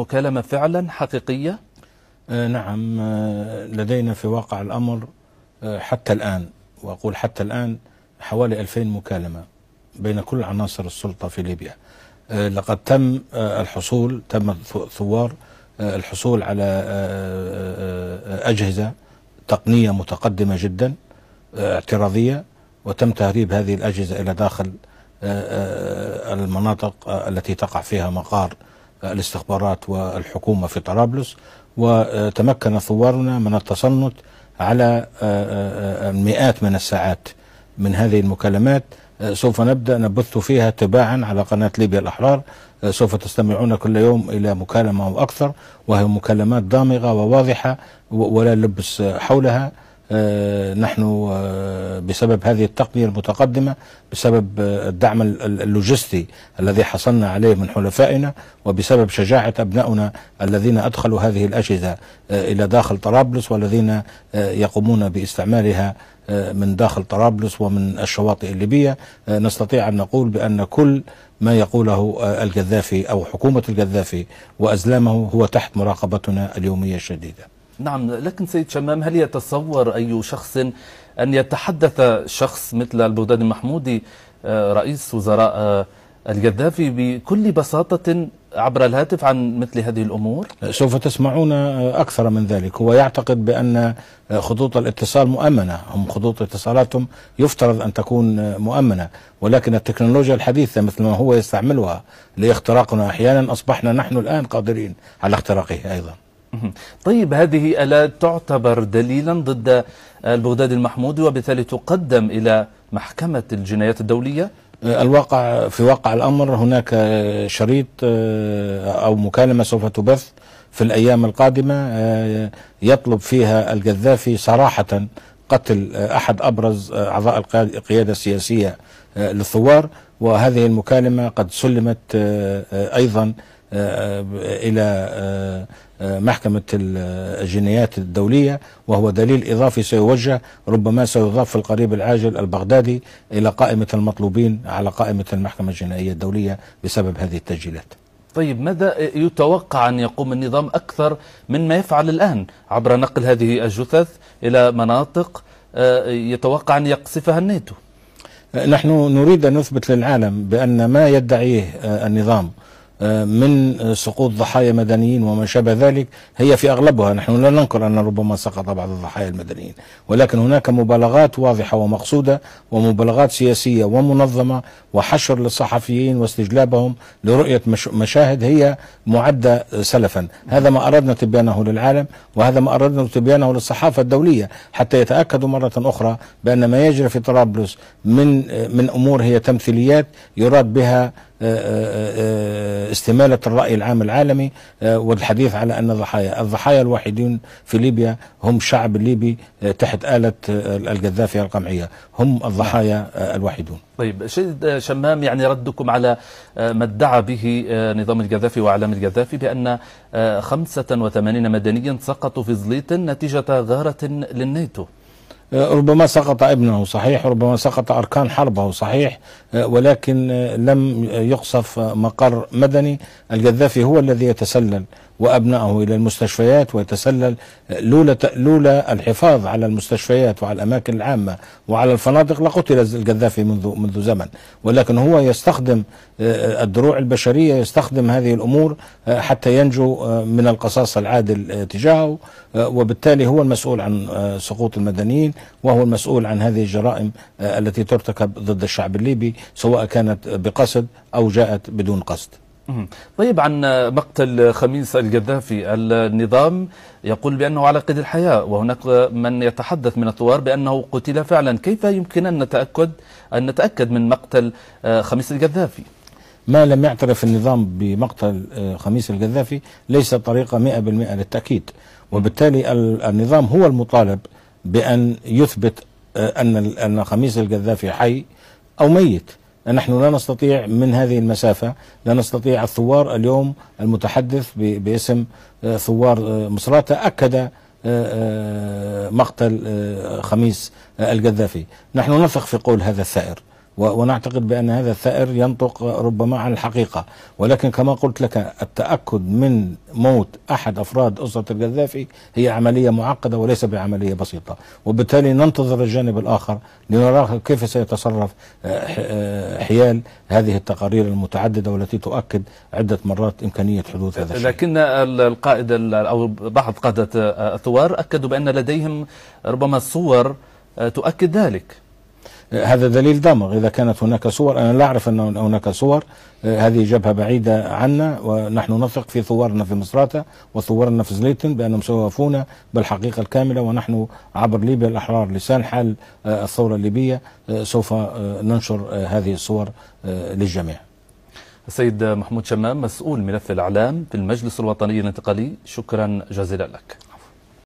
المكالمة فعلا حقيقية؟ آه، نعم آه، لدينا في واقع الأمر آه، حتى الآن وأقول حتى الآن حوالي 2000 مكالمة بين كل عناصر السلطة في ليبيا لقد تم الحصول تم ثوار الحصول على أجهزة تقنية متقدمة جدا اعتراضية وتم تهريب هذه الأجهزة إلى داخل المناطق التي تقع فيها مقار الاستخبارات والحكومة في طرابلس وتمكن ثوارنا من التصنت على آه، آه، آه، مئات من الساعات من هذه المكالمات سوف نبدأ نبث فيها تباعا على قناة ليبيا الأحرار سوف تستمعون كل يوم إلى مكالمة أو أكثر وهي مكالمات دامغة وواضحة ولا لبس حولها آه، نحن آه، بسبب هذه التقنية المتقدمة بسبب آه، الدعم اللوجستي الذي حصلنا عليه من حلفائنا وبسبب شجاعة أبنائنا الذين أدخلوا هذه الأجهزة إلى داخل طرابلس والذين يقومون باستعمالها من داخل طرابلس ومن الشواطئ الليبية نستطيع أن نقول بأن كل ما يقوله القذافي أو حكومة القذافي وأزلامه هو تحت مراقبتنا اليومية الشديدة نعم لكن سيد شمام هل يتصور أي شخص أن يتحدث شخص مثل البغدادي المحمودي آه، رئيس وزراء آه، القذافي بكل بساطة عبر الهاتف عن مثل هذه الأمور؟ سوف تسمعون آه، أكثر من ذلك هو يعتقد بأن خطوط الاتصال مؤمنة هم خطوط اتصالاتهم يفترض أن تكون مؤمنة ولكن التكنولوجيا الحديثة مثل ما هو يستعملها لاختراقنا أحيانا أصبحنا نحن الآن قادرين على اختراقه أيضا طيب هذه ألا تعتبر دليلا ضد البغدادي المحمود وبالتالي تقدم إلى محكمة الجنايات الدولية أه، الواقع في واقع الأمر هناك شريط أه، أو مكالمة سوف تبث في الأيام القادمة أه، يطلب فيها القذافي صراحة قتل أحد أبرز أعضاء القيادة السياسية للثوار وهذه المكالمة قد سلمت أيضا إلى محكمة الجنايات الدولية وهو دليل إضافي سيوجه ربما سيضاف في القريب العاجل البغدادي إلى قائمة المطلوبين على قائمة المحكمة الجنائية الدولية بسبب هذه التسجيلات طيب ماذا يتوقع أن يقوم النظام أكثر مما يفعل الآن عبر نقل هذه الجثث إلى مناطق آه، يتوقع أن يقصفها الناتو نحن نريد أن نثبت للعالم بأن ما يدعيه آه، النظام من سقوط ضحايا مدنيين وما شابه ذلك هي في اغلبها نحن لا ننكر ان ربما سقط بعض الضحايا المدنيين ولكن هناك مبالغات واضحه ومقصوده ومبالغات سياسيه ومنظمه وحشر للصحفيين واستجلابهم لرؤيه مشاهد هي معده سلفا هذا ما اردنا تبيانه للعالم وهذا ما اردنا تبيانه للصحافه الدوليه حتى يتاكدوا مره اخرى بان ما يجري في طرابلس من من امور هي تمثيليات يراد بها آه، آه، آه، استمالة الرأي العام العالمي والحديث على أن الضحايا الضحايا الوحيدين في ليبيا هم شعب الليبي تحت آلة القذافي القمعية هم الضحايا الوحيدون طيب سيد شمام يعني ردكم على ما ادعى به نظام القذافي واعلام القذافي بان 85 مدنيا سقطوا في زليط نتيجه غاره للنيتو آه، ربما سقط ابنه صحيح ربما سقط أركان حربه صحيح آه، ولكن آه، لم يقصف مقر مدني القذافي هو الذي يتسلل وابنائه الى المستشفيات ويتسلل لولا لولا الحفاظ على المستشفيات وعلى الاماكن العامه وعلى الفنادق لقتل القذافي منذ منذ زمن ولكن هو يستخدم آه، آه، الدروع البشريه يستخدم هذه الامور آه، حتى ينجو من القصاص العادل تجاهه وبالتالي هو المسؤول عن سقوط المدنيين وهو المسؤول عن هذه الجرائم التي ترتكب ضد الشعب الليبي سواء كانت بقصد او جاءت بدون قصد طيب عن مقتل خميس القذافي النظام يقول بأنه على قيد الحياة وهناك من يتحدث من الثوار بأنه قتل فعلا كيف يمكن أن نتأكد, أن نتأكد من مقتل آه، خميس القذافي ما لم يعترف النظام بمقتل آه، خميس القذافي ليس طريقة 100% للتأكيد وبالتالي النظام هو المطالب بأن يثبت آه، أن أن خميس القذافي حي أو ميت نحن لا نستطيع من هذه المسافة لا نستطيع الثوار اليوم المتحدث باسم آه، ثوار آه، مصراتة أكد آه، مقتل خميس القذافي نحن نثق في قول هذا الثائر ونعتقد بأن هذا الثائر ينطق ربما عن الحقيقة ولكن كما قلت لك التأكد من موت أحد أفراد أسرة القذافي هي عملية معقدة وليس بعملية بسيطة وبالتالي ننتظر الجانب الآخر لنرى كيف سيتصرف آه، آه، حيال هذه التقارير المتعددة والتي تؤكد عدة مرات إمكانية حدوث هذا الشيء لكن القائد أو بعض قادة الثوار أكدوا بأن لديهم ربما صور آه، تؤكد ذلك هذا دليل دمغ إذا كانت هناك صور أنا لا أعرف أن هناك صور آه، هذه جبهة بعيدة عنا ونحن نثق في ثوارنا في مصراتة وثوارنا في زليتن بأنهم سوفونا بالحقيقة الكاملة ونحن عبر ليبيا الأحرار لسان حال آه، الثورة الليبية آه، سوف ننشر هذه الصور للجميع السيد محمود شمام مسؤول ملف الإعلام في المجلس الوطني الانتقالي شكرا جزيلا لك